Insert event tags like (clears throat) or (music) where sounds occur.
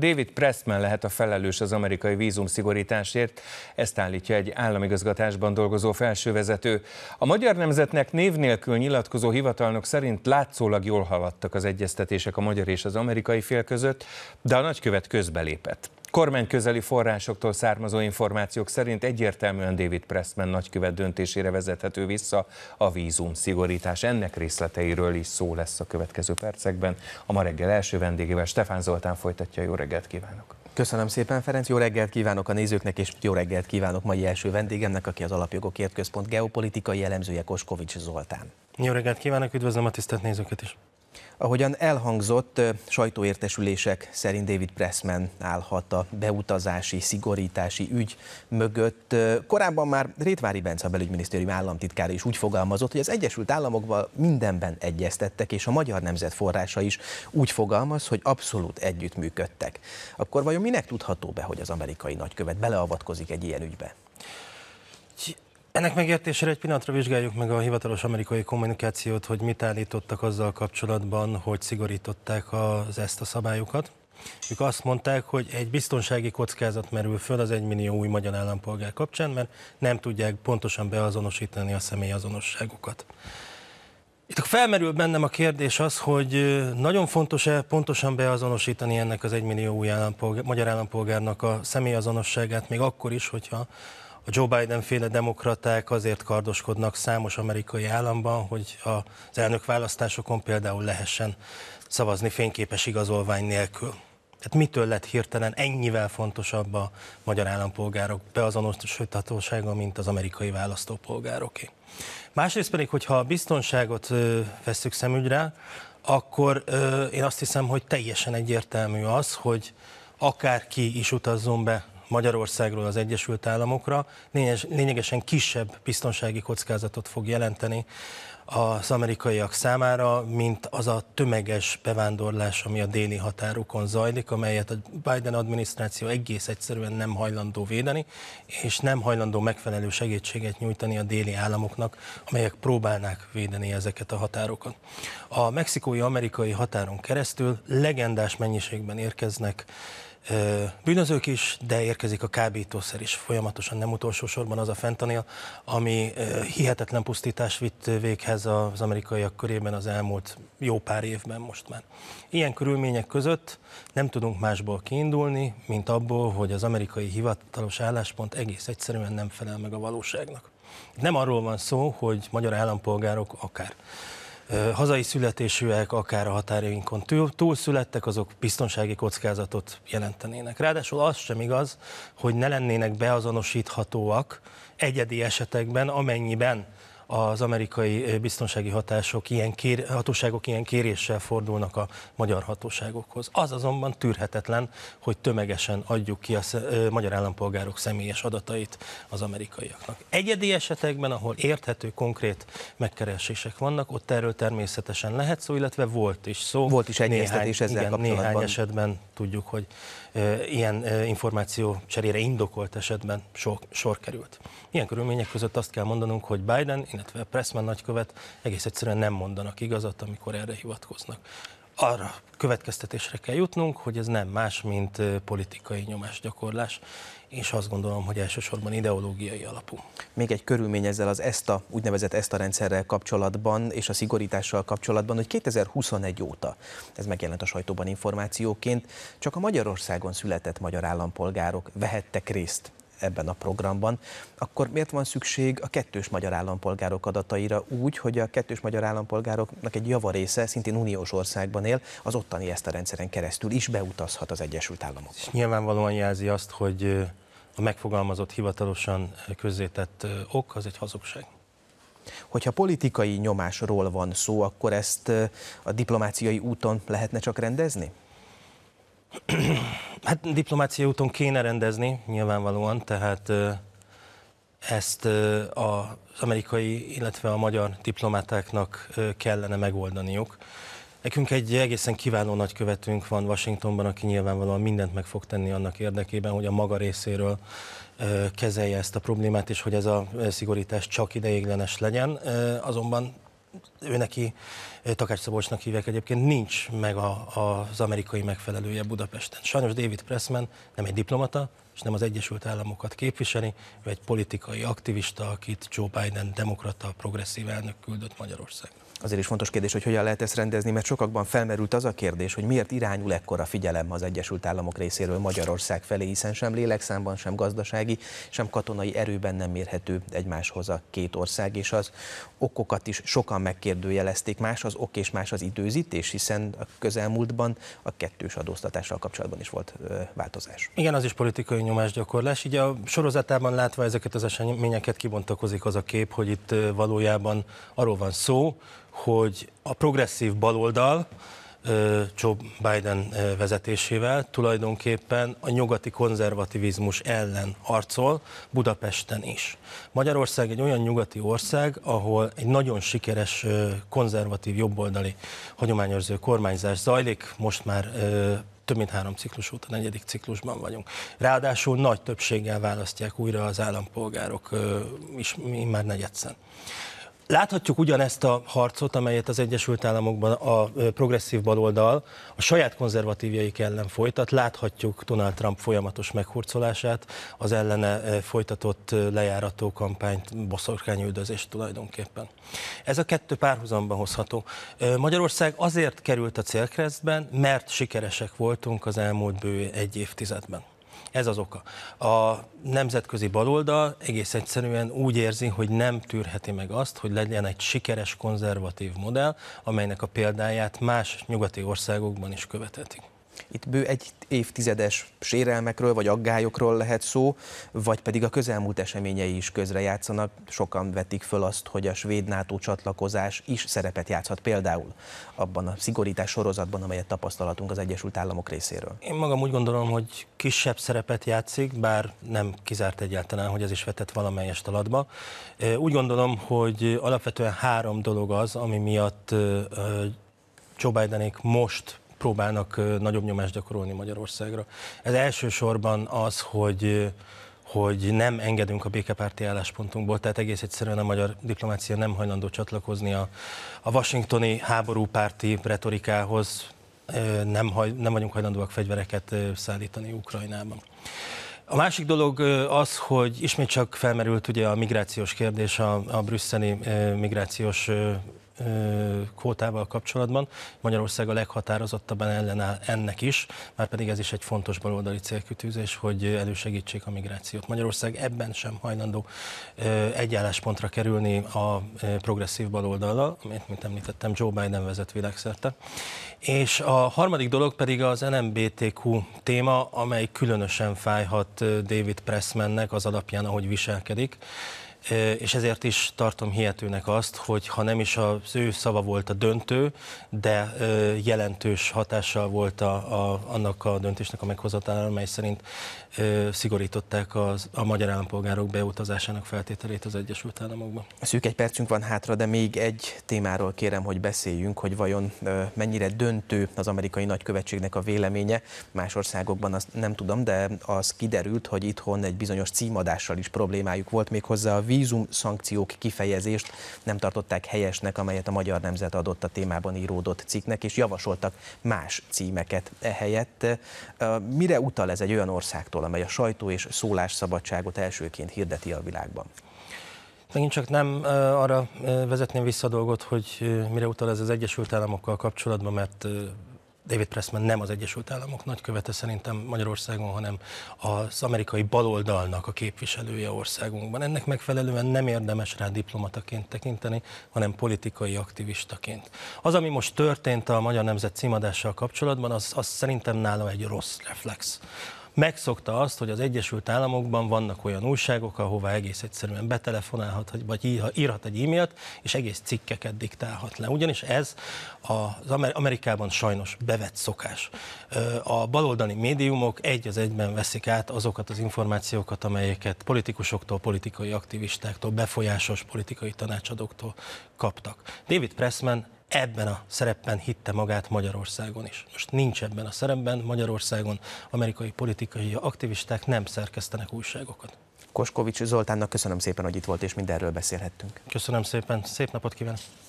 David Pressman lehet a felelős az amerikai vízumszigorításért, ezt állítja egy államigazgatásban dolgozó felsővezető. A magyar nemzetnek név nélkül nyilatkozó hivatalnok szerint látszólag jól haladtak az egyeztetések a magyar és az amerikai fél között, de a nagykövet közbelépett közeli forrásoktól származó információk szerint egyértelműen David Pressman nagykövet döntésére vezethető vissza a vízum szigorítás. Ennek részleteiről is szó lesz a következő percekben. A ma reggel első vendégével Stefán Zoltán folytatja. Jó reggelt kívánok! Köszönöm szépen, Ferenc, jó reggelt kívánok a nézőknek, és jó reggelt kívánok mai első vendégemnek, aki az Alapjogokért Központ geopolitikai elemzője Koskovics Zoltán. Jó reggelt kívánok, üdvözlöm a tisztelt nézőket is! Ahogyan elhangzott, sajtóértesülések szerint David Pressman állhat a beutazási, szigorítási ügy mögött. Korábban már Rétvári Bence a belügyminisztérium államtitkára is úgy fogalmazott, hogy az Egyesült Államokban mindenben egyeztettek, és a magyar nemzet forrása is úgy fogalmaz, hogy abszolút együttműködtek. Akkor vajon minek tudható be, hogy az amerikai nagykövet beleavatkozik egy ilyen ügybe? Ennek megértésére egy pillanatra vizsgáljuk meg a hivatalos amerikai kommunikációt, hogy mit állítottak azzal kapcsolatban, hogy szigorították az ezt a szabályokat. Ők azt mondták, hogy egy biztonsági kockázat merül föl az egymillió új magyar állampolgár kapcsán, mert nem tudják pontosan beazonosítani a személyazonosságukat. Itt felmerül bennem a kérdés az, hogy nagyon fontos-e pontosan beazonosítani ennek az egymillió új állampolgár, magyar állampolgárnak a személyazonosságát, még akkor is, hogyha a Joe Biden féle demokraták azért kardoskodnak számos amerikai államban, hogy az elnök választásokon például lehessen szavazni fényképes igazolvány nélkül. Tehát mitől lett hirtelen ennyivel fontosabb a magyar állampolgárok beazonosíthatósága, mint az amerikai választópolgároké? Másrészt pedig, hogyha a biztonságot ö, veszük szemügyre, akkor ö, én azt hiszem, hogy teljesen egyértelmű az, hogy akárki is utazzon be Magyarországról az Egyesült Államokra lényegesen kisebb biztonsági kockázatot fog jelenteni az amerikaiak számára, mint az a tömeges bevándorlás, ami a déli határokon zajlik, amelyet a Biden adminisztráció egész egyszerűen nem hajlandó védeni, és nem hajlandó megfelelő segítséget nyújtani a déli államoknak, amelyek próbálnák védeni ezeket a határokat. A mexikói-amerikai határon keresztül legendás mennyiségben érkeznek bűnözők is, de érkezik a kábítószer is. Folyamatosan nem utolsó sorban az a fentanil, ami hihetetlen pusztítás vitt véghez az amerikaiak körében az elmúlt jó pár évben most már. Ilyen körülmények között nem tudunk másból kiindulni, mint abból, hogy az amerikai hivatalos álláspont egész egyszerűen nem felel meg a valóságnak. Nem arról van szó, hogy magyar állampolgárok akár hazai születésűek, akár a határainkon túl, túl születtek, azok biztonsági kockázatot jelentenének. Ráadásul az sem igaz, hogy ne lennének beazonosíthatóak egyedi esetekben, amennyiben az amerikai eh, biztonsági hatások ilyen kér, hatóságok ilyen kéréssel fordulnak a magyar hatóságokhoz. Az azonban tűrhetetlen, hogy tömegesen adjuk ki a eh, magyar állampolgárok személyes adatait az amerikaiaknak. Egyedi esetekben, ahol érthető, konkrét megkeresések vannak, ott erről természetesen lehet szó, illetve volt is szó. Volt is egyeztetés néhány, ezzel igen, kapcsolatban. Néhány esetben tudjuk, hogy eh, ilyen információ cserére indokolt esetben sor, sor került. Ilyen körülmények között azt kell mondanunk, hogy Biden illetve Pressman nagykövet egész egyszerűen nem mondanak igazat, amikor erre hivatkoznak. Arra következtetésre kell jutnunk, hogy ez nem más, mint politikai nyomásgyakorlás, és azt gondolom, hogy elsősorban ideológiai alapú. Még egy körülmény ezzel az ESTA, úgynevezett ESTA rendszerrel kapcsolatban és a szigorítással kapcsolatban, hogy 2021 óta, ez megjelent a sajtóban információként, csak a Magyarországon született magyar állampolgárok vehettek részt ebben a programban, akkor miért van szükség a kettős magyar állampolgárok adataira úgy, hogy a kettős magyar állampolgároknak egy java része szintén uniós országban él, az ottani ezt a rendszeren keresztül is beutazhat az Egyesült Államokba. És nyilvánvalóan jelzi azt, hogy a megfogalmazott hivatalosan közzétett ok az egy hazugság. Hogyha politikai nyomásról van szó, akkor ezt a diplomáciai úton lehetne csak rendezni? (clears throat) Hát diplomáciai úton kéne rendezni, nyilvánvalóan, tehát ezt az amerikai, illetve a magyar diplomátáknak kellene megoldaniuk. Nekünk egy egészen kiváló nagykövetünk van Washingtonban, aki nyilvánvalóan mindent meg fog tenni annak érdekében, hogy a maga részéről kezelje ezt a problémát, és hogy ez a szigorítás csak ideiglenes legyen. Azonban ő neki, Takács Szabolcsnak hívják egyébként, nincs meg a, a, az amerikai megfelelője Budapesten. Sajnos David Pressman nem egy diplomata, és nem az Egyesült Államokat képviseli, vagy egy politikai aktivista, akit Joe Biden demokrata, progresszív elnök küldött Magyarországra azért is fontos kérdés, hogy hogyan lehet ezt rendezni, mert sokakban felmerült az a kérdés, hogy miért irányul ekkora figyelem az Egyesült Államok részéről Magyarország felé, hiszen sem lélekszámban, sem gazdasági, sem katonai erőben nem mérhető egymáshoz a két ország, és az okokat is sokan megkérdőjelezték, más az ok és más az időzítés, hiszen a közelmúltban a kettős adóztatással kapcsolatban is volt változás. Igen, az is politikai nyomásgyakorlás. Így a sorozatában látva ezeket az eseményeket kibontakozik az a kép, hogy itt valójában arról van szó, hogy a progresszív baloldal Joe Biden vezetésével tulajdonképpen a nyugati konzervativizmus ellen harcol Budapesten is. Magyarország egy olyan nyugati ország, ahol egy nagyon sikeres konzervatív jobboldali hagyományőrző kormányzás zajlik, most már több mint három ciklus óta, negyedik ciklusban vagyunk. Ráadásul nagy többséggel választják újra az állampolgárok is, már negyedszer. Láthatjuk ugyanezt a harcot, amelyet az Egyesült Államokban a progresszív baloldal a saját konzervatívjaik ellen folytat. Láthatjuk Donald Trump folyamatos meghurcolását, az ellene folytatott lejárató kampányt, boszorkányüldözést tulajdonképpen. Ez a kettő párhuzamba hozható. Magyarország azért került a célkeresztben, mert sikeresek voltunk az elmúlt bő egy évtizedben. Ez az oka. A nemzetközi baloldal egész egyszerűen úgy érzi, hogy nem tűrheti meg azt, hogy legyen egy sikeres konzervatív modell, amelynek a példáját más nyugati országokban is követetik. Itt bő egy évtizedes sérelmekről vagy aggályokról lehet szó, vagy pedig a közelmúlt eseményei is közrejátszanak. Sokan vetik föl azt, hogy a svéd NATO csatlakozás is szerepet játszhat például abban a szigorítás sorozatban, amelyet tapasztalatunk az Egyesült Államok részéről. Én magam úgy gondolom, hogy kisebb szerepet játszik, bár nem kizárt egyáltalán, hogy ez is vetett valamelyest alatba. Úgy gondolom, hogy alapvetően három dolog az, ami miatt Joe Bidenék most próbálnak nagyobb nyomást gyakorolni Magyarországra. Ez elsősorban az, hogy hogy nem engedünk a békepárti álláspontunkból, tehát egész egyszerűen a magyar diplomácia nem hajlandó csatlakozni a, a washingtoni háborúpárti retorikához, nem, haj, nem vagyunk hajlandóak fegyvereket szállítani Ukrajnában. A másik dolog az, hogy ismét csak felmerült ugye a migrációs kérdés, a, a brüsszeli migrációs kvótával kapcsolatban. Magyarország a leghatározottabban ellenáll ennek is, már pedig ez is egy fontos baloldali célkütőzés, hogy elősegítsék a migrációt. Magyarország ebben sem hajlandó egy kerülni a progresszív baloldallal, amit, mint említettem, Joe Biden vezet világszerte. És a harmadik dolog pedig az NMBTQ téma, amely különösen fájhat David Pressmannek az alapján, ahogy viselkedik és ezért is tartom hihetőnek azt, hogy ha nem is az ő szava volt a döntő, de jelentős hatással volt a, a, annak a döntésnek a meghozatára, mely szerint szigorították az, a magyar állampolgárok beutazásának feltételét az Egyesült Államokba. Szűk egy percünk van hátra, de még egy témáról kérem, hogy beszéljünk, hogy vajon mennyire döntő az amerikai nagykövetségnek a véleménye. Más országokban azt nem tudom, de az kiderült, hogy itthon egy bizonyos címadással is problémájuk volt még hozzá a vízum szankciók kifejezést nem tartották helyesnek, amelyet a Magyar Nemzet adott a témában íródott cikknek, és javasoltak más címeket ehelyett. Mire utal ez egy olyan országtól, amely a sajtó és szólásszabadságot elsőként hirdeti a világban? Megint csak nem arra vezetném vissza a dolgot, hogy mire utal ez az Egyesült Államokkal kapcsolatban, mert David Pressman nem az Egyesült Államok nagykövete szerintem Magyarországon, hanem az amerikai baloldalnak a képviselője országunkban. Ennek megfelelően nem érdemes rá diplomataként tekinteni, hanem politikai aktivistaként. Az, ami most történt a Magyar Nemzet címadással kapcsolatban, az, az szerintem nála egy rossz reflex megszokta azt, hogy az Egyesült Államokban vannak olyan újságok, ahová egész egyszerűen betelefonálhat, vagy írhat egy e-mailt, és egész cikkeket diktálhat le. Ugyanis ez az Amerikában sajnos bevett szokás. A baloldali médiumok egy az egyben veszik át azokat az információkat, amelyeket politikusoktól, politikai aktivistáktól, befolyásos politikai tanácsadóktól kaptak. David Pressman ebben a szerepben hitte magát Magyarországon is. Most nincs ebben a szerepben, Magyarországon amerikai politikai aktivisták nem szerkesztenek újságokat. Koskovics Zoltánnak köszönöm szépen, hogy itt volt, és mindenről beszélhettünk. Köszönöm szépen, szép napot kívánok!